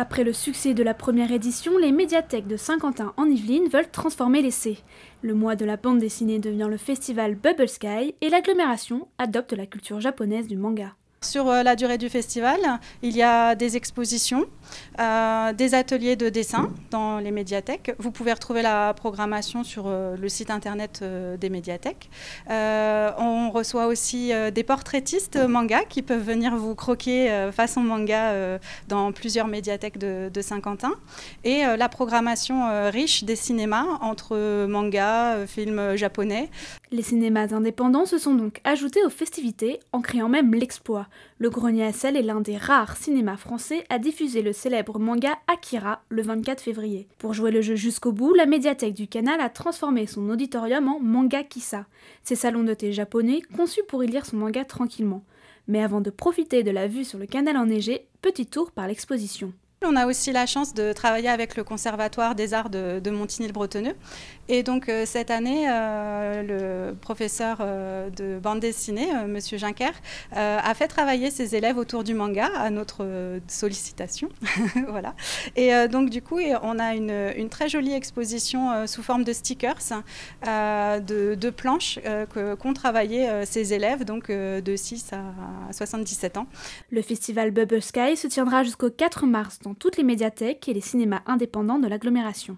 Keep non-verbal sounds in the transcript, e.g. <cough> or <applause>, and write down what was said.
Après le succès de la première édition, les médiathèques de Saint-Quentin en Yvelines veulent transformer l'essai. Le mois de la bande dessinée devient le festival Bubble Sky et l'agglomération adopte la culture japonaise du manga. Sur euh, la durée du festival, il y a des expositions, euh, des ateliers de dessin dans les médiathèques. Vous pouvez retrouver la programmation sur euh, le site internet des médiathèques reçoit aussi euh, des portraitistes euh, manga qui peuvent venir vous croquer euh, façon manga dans plusieurs médiathèques de, de Saint-Quentin. Et la programmation riche des cinémas entre manga, films japonais. Les cinémas indépendants se sont donc ajoutés aux festivités en créant même l'exploit. Le Grenier à sel est l'un des rares cinémas français à diffuser le célèbre manga Akira le 24 février. Pour jouer le jeu jusqu'au bout, la médiathèque du canal a transformé son auditorium en manga kissa, ces salons de thé japonais conçus pour y lire son manga tranquillement. Mais avant de profiter de la vue sur le canal enneigé, petit tour par l'exposition. On a aussi la chance de travailler avec le Conservatoire des Arts de, Montigny-le-Bretonneux. Et donc euh, cette année, euh, le professeur euh, de bande dessinée, M. Monsieur Juncker, a fait travailler ses élèves autour du manga à notre sollicitation. <laughs> voilà. Et donc du coup, on a une, très jolie exposition sous forme de stickers, hein, de, planches qu'ont travaillé ses élèves, donc de 6 à 77 ans. Le festival Bubble Sky se tiendra jusqu'au 4 mars toutes les médiathèques et les cinémas indépendants de l'agglomération.